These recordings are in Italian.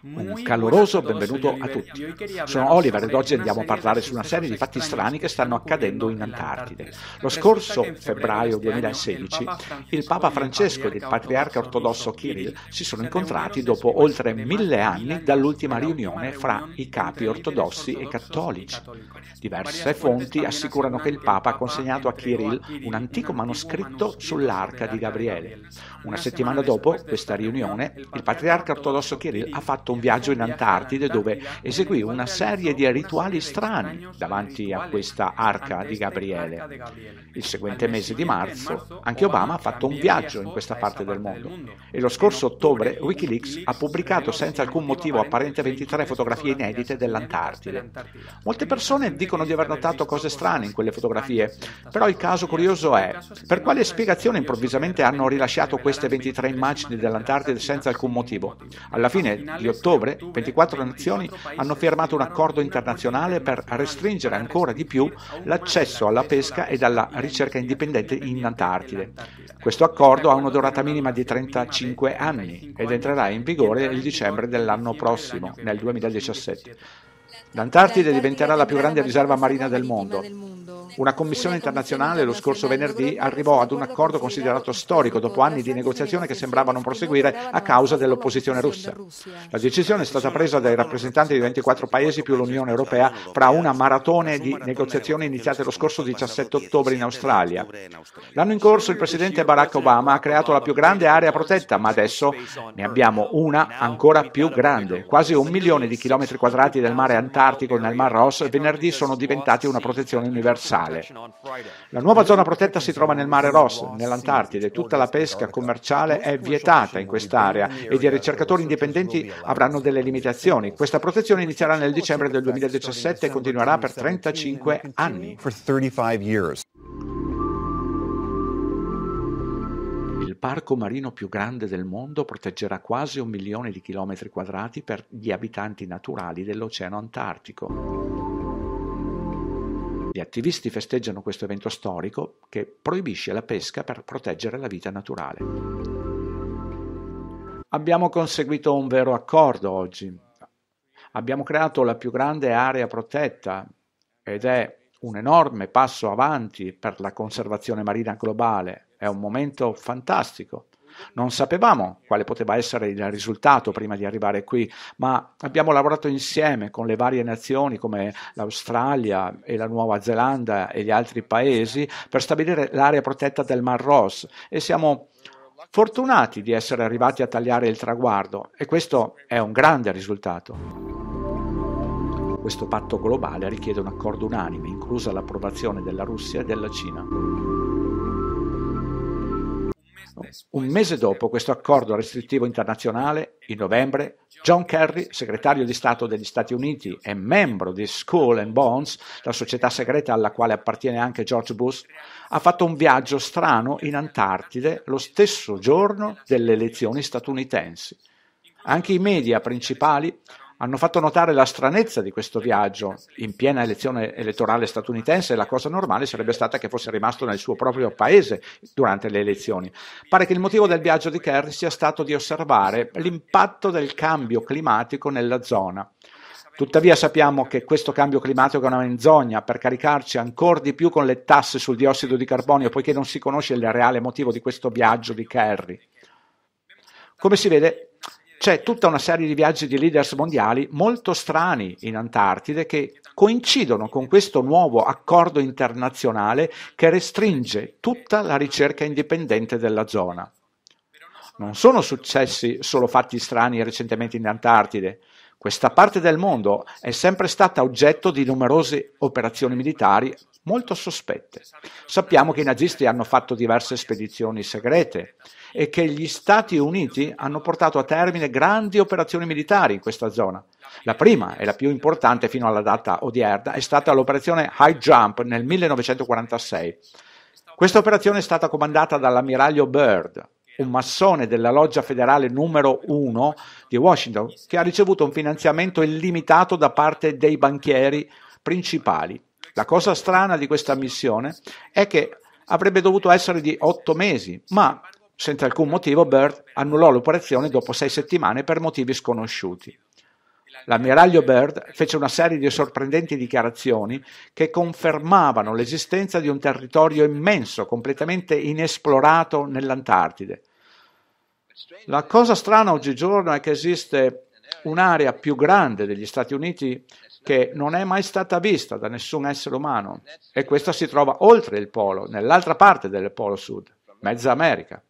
Un caloroso benvenuto a tutti. Sono Oliver ed oggi andiamo a parlare su una serie di fatti strani che stanno accadendo in Antartide. Lo scorso febbraio 2016 il Papa Francesco ed il patriarca ortodosso Kirill si sono incontrati dopo oltre mille anni dall'ultima riunione fra i capi ortodossi e cattolici. Diverse fonti assicurano che il Papa ha consegnato a Kirill un antico manoscritto sull'arca di Gabriele. Una settimana dopo questa riunione il patriarca ortodosso Kirill ha fatto fatto un viaggio in Antartide dove eseguì una serie di rituali strani davanti a questa arca di Gabriele. Il seguente mese di marzo anche Obama ha fatto un viaggio in questa parte del mondo e lo scorso ottobre Wikileaks ha pubblicato senza alcun motivo apparente 23 fotografie inedite dell'Antartide. Molte persone dicono di aver notato cose strane in quelle fotografie, però il caso curioso è per quale spiegazione improvvisamente hanno rilasciato queste 23 immagini dell'Antartide senza alcun motivo. Alla fine gli ottobre 24 nazioni hanno firmato un accordo internazionale per restringere ancora di più l'accesso alla pesca e alla ricerca indipendente in Antartide. Questo accordo ha una durata minima di 35 anni ed entrerà in vigore il dicembre dell'anno prossimo, nel 2017. L'Antartide diventerà la più grande riserva marina del mondo. Una commissione internazionale lo scorso venerdì arrivò ad un accordo considerato storico dopo anni di negoziazione che sembrava non proseguire a causa dell'opposizione russa. La decisione è stata presa dai rappresentanti di 24 paesi più l'Unione Europea fra una maratone di negoziazioni iniziate lo scorso 17 ottobre in Australia. L'anno in corso il presidente Barack Obama ha creato la più grande area protetta, ma adesso ne abbiamo una ancora più grande, quasi un milione di chilometri quadrati del mare a antartico nel Mar Ross venerdì sono diventati una protezione universale. La nuova zona protetta si trova nel Mare Ross, nell'Antartide, tutta la pesca commerciale è vietata in quest'area ed i ricercatori indipendenti avranno delle limitazioni. Questa protezione inizierà nel dicembre del 2017 e continuerà per 35 anni. parco marino più grande del mondo proteggerà quasi un milione di chilometri quadrati per gli abitanti naturali dell'Oceano Antartico. Gli attivisti festeggiano questo evento storico che proibisce la pesca per proteggere la vita naturale. Abbiamo conseguito un vero accordo oggi. Abbiamo creato la più grande area protetta ed è un enorme passo avanti per la conservazione marina globale è un momento fantastico. Non sapevamo quale poteva essere il risultato prima di arrivare qui, ma abbiamo lavorato insieme con le varie nazioni come l'Australia e la Nuova Zelanda e gli altri paesi per stabilire l'area protetta del Mar Ross e siamo fortunati di essere arrivati a tagliare il traguardo e questo è un grande risultato. Questo patto globale richiede un accordo unanime, inclusa l'approvazione della Russia e della Cina. Un mese dopo questo accordo restrittivo internazionale, in novembre, John Kerry, segretario di Stato degli Stati Uniti e membro di School and Bonds, la società segreta alla quale appartiene anche George Bush, ha fatto un viaggio strano in Antartide lo stesso giorno delle elezioni statunitensi. Anche i media principali hanno fatto notare la stranezza di questo viaggio. In piena elezione elettorale statunitense la cosa normale sarebbe stata che fosse rimasto nel suo proprio paese durante le elezioni. Pare che il motivo del viaggio di Kerry sia stato di osservare l'impatto del cambio climatico nella zona. Tuttavia sappiamo che questo cambio climatico è una menzogna per caricarci ancora di più con le tasse sul diossido di carbonio, poiché non si conosce il reale motivo di questo viaggio di Kerry. Come si vede, c'è tutta una serie di viaggi di leaders mondiali molto strani in Antartide che coincidono con questo nuovo accordo internazionale che restringe tutta la ricerca indipendente della zona. Non sono successi solo fatti strani recentemente in Antartide. Questa parte del mondo è sempre stata oggetto di numerose operazioni militari molto sospette. Sappiamo che i nazisti hanno fatto diverse spedizioni segrete, e che gli Stati Uniti hanno portato a termine grandi operazioni militari in questa zona. La prima e la più importante fino alla data odierna è stata l'operazione High Jump nel 1946. Questa operazione è stata comandata dall'ammiraglio Byrd, un massone della loggia federale numero 1 di Washington, che ha ricevuto un finanziamento illimitato da parte dei banchieri principali. La cosa strana di questa missione è che avrebbe dovuto essere di otto mesi, ma senza alcun motivo Bird annullò l'operazione dopo sei settimane per motivi sconosciuti. L'ammiraglio Bird fece una serie di sorprendenti dichiarazioni che confermavano l'esistenza di un territorio immenso, completamente inesplorato nell'Antartide. La cosa strana oggigiorno è che esiste un'area più grande degli Stati Uniti che non è mai stata vista da nessun essere umano e questa si trova oltre il polo, nell'altra parte del polo sud, mezza America.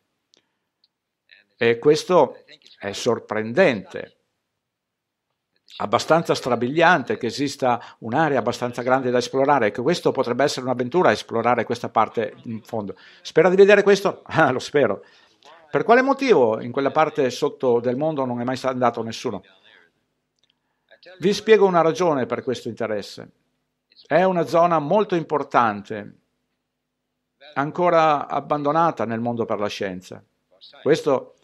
E questo è sorprendente, abbastanza strabiliante, che esista un'area abbastanza grande da esplorare, che questo potrebbe essere un'avventura, esplorare questa parte in fondo. Spera di vedere questo? Ah, lo spero. Per quale motivo in quella parte sotto del mondo non è mai andato nessuno? Vi spiego una ragione per questo interesse. È una zona molto importante, ancora abbandonata nel mondo per la scienza. Questo è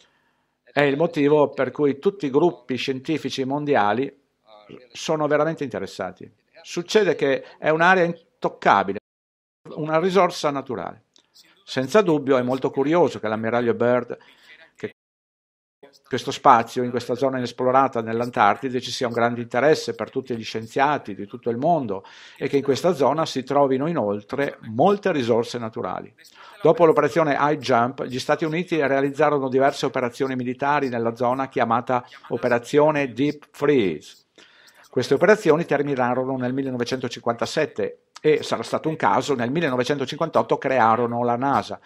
è il motivo per cui tutti i gruppi scientifici mondiali sono veramente interessati. Succede che è un'area intoccabile, una risorsa naturale. Senza dubbio è molto curioso che l'ammiraglio Bird questo spazio, in questa zona inesplorata nell'Antartide, ci sia un grande interesse per tutti gli scienziati di tutto il mondo e che in questa zona si trovino inoltre molte risorse naturali. Dopo l'operazione High Jump, gli Stati Uniti realizzarono diverse operazioni militari nella zona chiamata Operazione Deep Freeze. Queste operazioni terminarono nel 1957 e sarà stato un caso, nel 1958 crearono la NASA,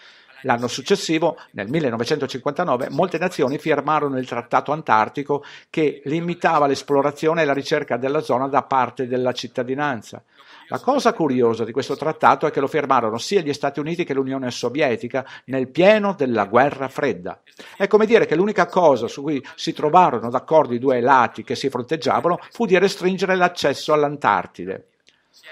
L'anno successivo, nel 1959, molte nazioni firmarono il Trattato Antartico che limitava l'esplorazione e la ricerca della zona da parte della cittadinanza. La cosa curiosa di questo trattato è che lo firmarono sia gli Stati Uniti che l'Unione Sovietica nel pieno della guerra fredda. È come dire che l'unica cosa su cui si trovarono d'accordo i due lati che si fronteggiavano fu di restringere l'accesso all'Antartide.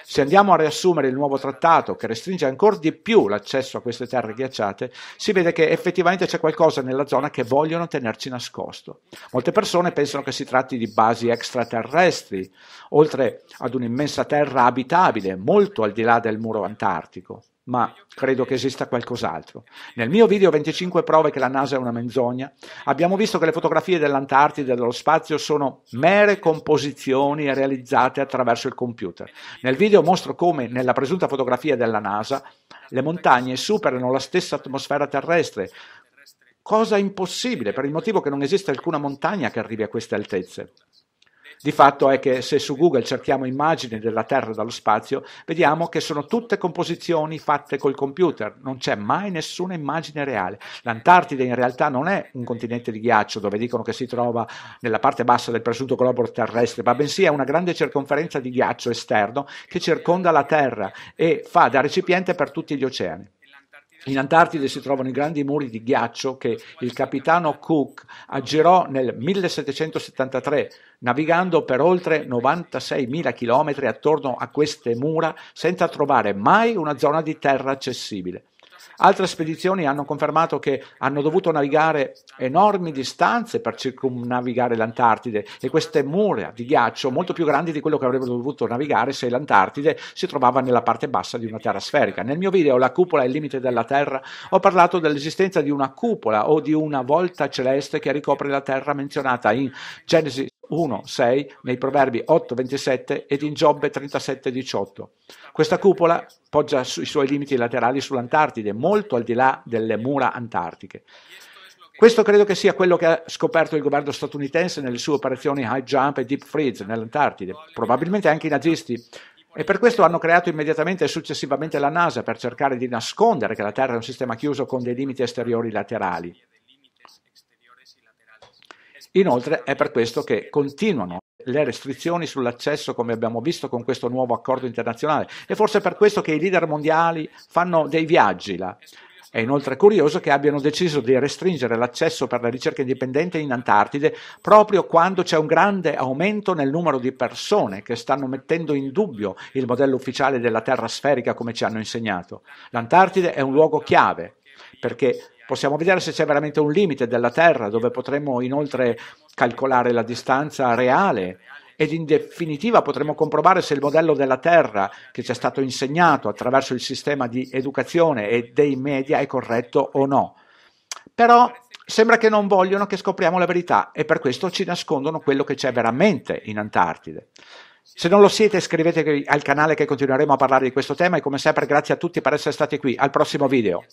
Se andiamo a riassumere il nuovo trattato, che restringe ancora di più l'accesso a queste terre ghiacciate, si vede che effettivamente c'è qualcosa nella zona che vogliono tenerci nascosto. Molte persone pensano che si tratti di basi extraterrestri, oltre ad un'immensa terra abitabile, molto al di là del muro antartico ma credo che esista qualcos'altro. Nel mio video 25 prove che la NASA è una menzogna, abbiamo visto che le fotografie dell'Antartide e dello spazio sono mere composizioni realizzate attraverso il computer. Nel video mostro come nella presunta fotografia della NASA le montagne superano la stessa atmosfera terrestre, cosa impossibile per il motivo che non esiste alcuna montagna che arrivi a queste altezze. Di fatto è che se su Google cerchiamo immagini della Terra dallo spazio, vediamo che sono tutte composizioni fatte col computer, non c'è mai nessuna immagine reale. L'Antartide in realtà non è un continente di ghiaccio dove dicono che si trova nella parte bassa del presunto globo terrestre, ma bensì è una grande circonferenza di ghiaccio esterno che circonda la Terra e fa da recipiente per tutti gli oceani. In Antartide si trovano i grandi muri di ghiaccio che il capitano Cook aggirò nel 1773, navigando per oltre 96.000 km attorno a queste mura senza trovare mai una zona di terra accessibile. Altre spedizioni hanno confermato che hanno dovuto navigare enormi distanze per circumnavigare l'Antartide e queste mura di ghiaccio molto più grandi di quello che avrebbero dovuto navigare se l'Antartide si trovava nella parte bassa di una terra sferica. Nel mio video La cupola è il limite della Terra ho parlato dell'esistenza di una cupola o di una volta celeste che ricopre la Terra menzionata in Genesi 1, 6, nei Proverbi 8, 27 ed in Giobbe 37, 18. Questa cupola poggia sui suoi limiti laterali sull'Antartide, molto al di là delle mura antartiche. Questo credo che sia quello che ha scoperto il governo statunitense nelle sue operazioni high jump e deep freeze nell'Antartide, probabilmente anche i nazisti. E per questo hanno creato immediatamente e successivamente la NASA per cercare di nascondere che la Terra è un sistema chiuso con dei limiti esteriori laterali. Inoltre è per questo che continuano le restrizioni sull'accesso, come abbiamo visto con questo nuovo accordo internazionale, e forse è per questo che i leader mondiali fanno dei viaggi là. È inoltre curioso che abbiano deciso di restringere l'accesso per la ricerca indipendente in Antartide proprio quando c'è un grande aumento nel numero di persone che stanno mettendo in dubbio il modello ufficiale della terra sferica come ci hanno insegnato. L'Antartide è un luogo chiave perché Possiamo vedere se c'è veramente un limite della Terra dove potremmo inoltre calcolare la distanza reale ed in definitiva potremmo comprovare se il modello della Terra che ci è stato insegnato attraverso il sistema di educazione e dei media è corretto o no. Però sembra che non vogliono che scopriamo la verità e per questo ci nascondono quello che c'è veramente in Antartide. Se non lo siete iscrivetevi al canale che continueremo a parlare di questo tema e come sempre grazie a tutti per essere stati qui. Al prossimo video.